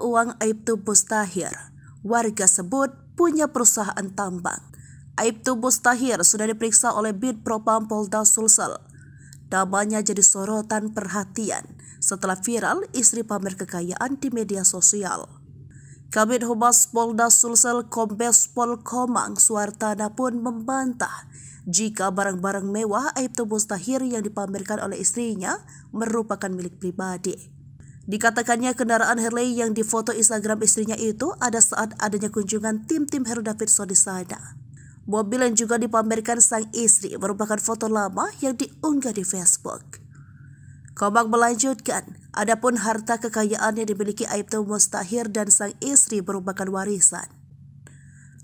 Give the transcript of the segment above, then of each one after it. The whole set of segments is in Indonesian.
uang Aibtu Bustahir. Warga sebut punya perusahaan tambang. Aibtu Bustahir sudah diperiksa oleh Bid Propam Polda Sulsel. Namanya jadi sorotan perhatian setelah viral istri pamer kekayaan di media sosial. Kabit Humas Polda Sulsel Kombes Pol Komang Suartana pun membantah jika barang-barang mewah Aibtu Bustahir yang dipamerkan oleh istrinya merupakan milik pribadi. Dikatakannya kendaraan Harley yang difoto Instagram istrinya itu ada saat adanya kunjungan tim-tim Harley Davidson di sana. Mobil yang juga dipamerkan sang istri merupakan foto lama yang diunggah di Facebook. Komang melanjutkan, adapun harta kekayaan yang dimiliki Aibtu Mustahir dan sang istri merupakan warisan.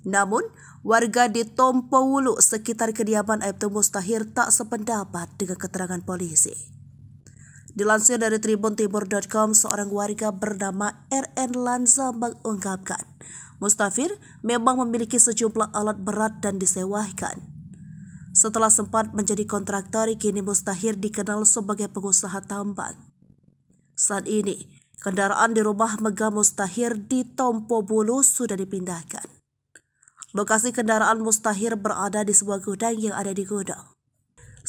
Namun, warga di Tompowulu sekitar kediaman Aibtu Mustahir tak sependapat dengan keterangan polisi. Dilansir dari tribuntimur.com, seorang warga bernama RN Lanza mengungkapkan, Mustafir memang memiliki sejumlah alat berat dan disewakan. Setelah sempat menjadi kontraktor, kini Mustahir dikenal sebagai pengusaha tambang. Saat ini, kendaraan di rumah Mega Mustahir di Tompo Bulu sudah dipindahkan. Lokasi kendaraan Mustahir berada di sebuah gudang yang ada di gudang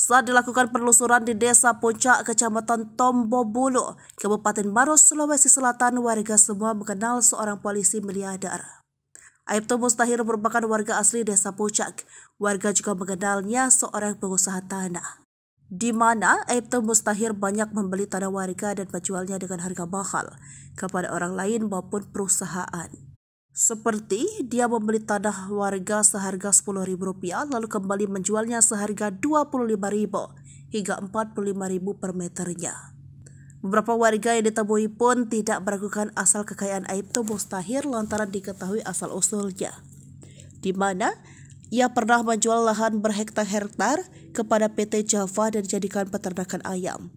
saat dilakukan penelusuran di Desa Puncak, Kecamatan Tombobulu, Kabupaten Maros, Sulawesi Selatan, warga semua mengenal seorang polisi miliarder. Aibtu Mustahir merupakan warga asli Desa Puncak. Warga juga mengenalnya seorang pengusaha tanah. Di mana Aibtu Mustahir banyak membeli tanah warga dan menjualnya dengan harga mahal kepada orang lain maupun perusahaan. Seperti dia membeli tanah warga seharga Rp10.000 lalu kembali menjualnya seharga Rp25.000 hingga Rp45.000 per meternya. Beberapa warga yang ditemui pun tidak meragukan asal kekayaan Aibtu Mustahir lantaran diketahui asal-usulnya. Di mana ia pernah menjual lahan berhektar-hektar kepada PT Java dan jadikan peternakan ayam.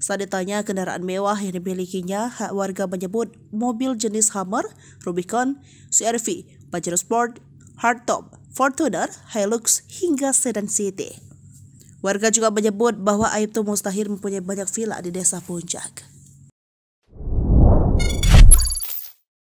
Saat ditanya kendaraan mewah yang dimilikinya, warga menyebut mobil jenis Hummer, Rubicon, CRV, Pajero Sport, Hardtop, Fortuner, Hilux, hingga sedan city. Warga juga menyebut bahwa Aibtu Mustahir mempunyai banyak villa di desa Puncak.